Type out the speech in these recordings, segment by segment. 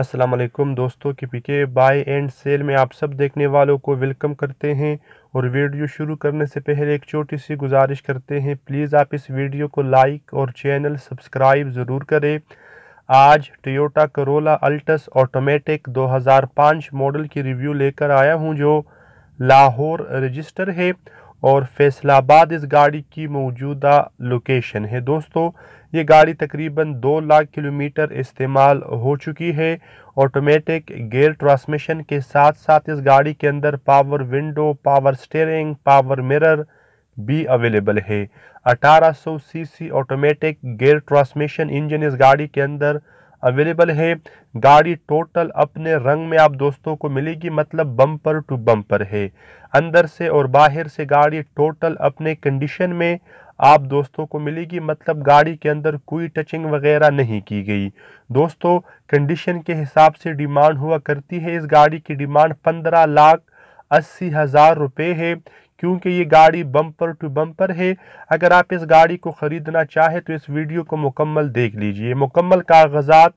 असलम दोस्तों के पी के बाय एंड सेल में आप सब देखने वालों को वेलकम करते हैं और वीडियो शुरू करने से पहले एक छोटी सी गुजारिश करते हैं प्लीज़ आप इस वीडियो को लाइक और चैनल सब्सक्राइब ज़रूर करें आज Toyota Corolla Altis automatic 2005 model की रिव्यू लेकर आया हूं जो लाहौर रजिस्टर है और फैसलाबाद इस गाड़ी की मौजूदा लोकेशन है दोस्तों ये गाड़ी तकरीबन दो लाख किलोमीटर इस्तेमाल हो चुकी है ऑटोमेटिक गेयर ट्रांसमिशन के साथ साथ इस गाड़ी के अंदर power window power steering power mirror भी अवेलेबल है 1800 CC automatic gear transmission engine इस गाड़ी के अंदर अवेलेबल है गाड़ी टोटल अपने रंग में आप दोस्तों को मिलेगी मतलब बम्पर टू बम्पर है अंदर से और बाहर से गाड़ी टोटल अपने कंडीशन में आप दोस्तों को मिलेगी मतलब गाड़ी के अंदर कोई टचिंग वगैरह नहीं की गई दोस्तों कंडीशन के हिसाब से डिमांड हुआ करती है इस गाड़ी की डिमांड पंद्रह लाख अस्सी हज़ार रुपये है क्योंकि ये गाड़ी बम्पर टू बम्पर है अगर आप इस गाड़ी को ख़रीदना चाहें तो इस वीडियो को मुकम्मल देख लीजिए मुकम्मल कागजात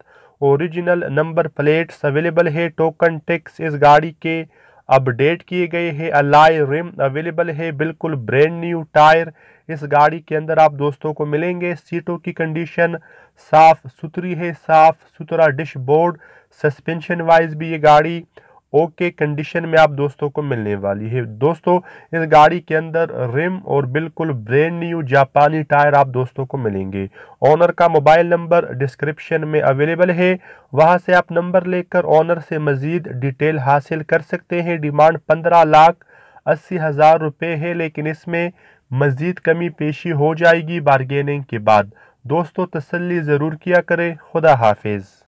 ओरिजिनल नंबर प्लेट्स अवेलेबल है टोकन टिक्स इस गाड़ी के अपडेट किए गए हैं अलाई रिम अवेलेबल है बिल्कुल ब्रैंड न्यू टायर इस गाड़ी के अंदर आप दोस्तों को मिलेंगे सीटों की कंडीशन साफ़ सुथरी है साफ़ सुथरा डिशबोर्ड सस्पेंशन वाइज भी ये गाड़ी ओके कंडीशन में आप दोस्तों को मिलने वाली है दोस्तों इस गाड़ी के अंदर रिम और बिल्कुल ब्रांड न्यू जापानी टायर आप दोस्तों को मिलेंगे ऑनर का मोबाइल नंबर डिस्क्रिप्शन में अवेलेबल है वहां से आप नंबर लेकर ऑनर से मज़ीद डिटेल हासिल कर सकते हैं डिमांड पंद्रह लाख अस्सी हज़ार रुपये है लेकिन इसमें मज़ीद कमी पेशी हो जाएगी बारगेनिंग के बाद दोस्तों तसल्ली ज़रूर किया करें खुदा हाफिज़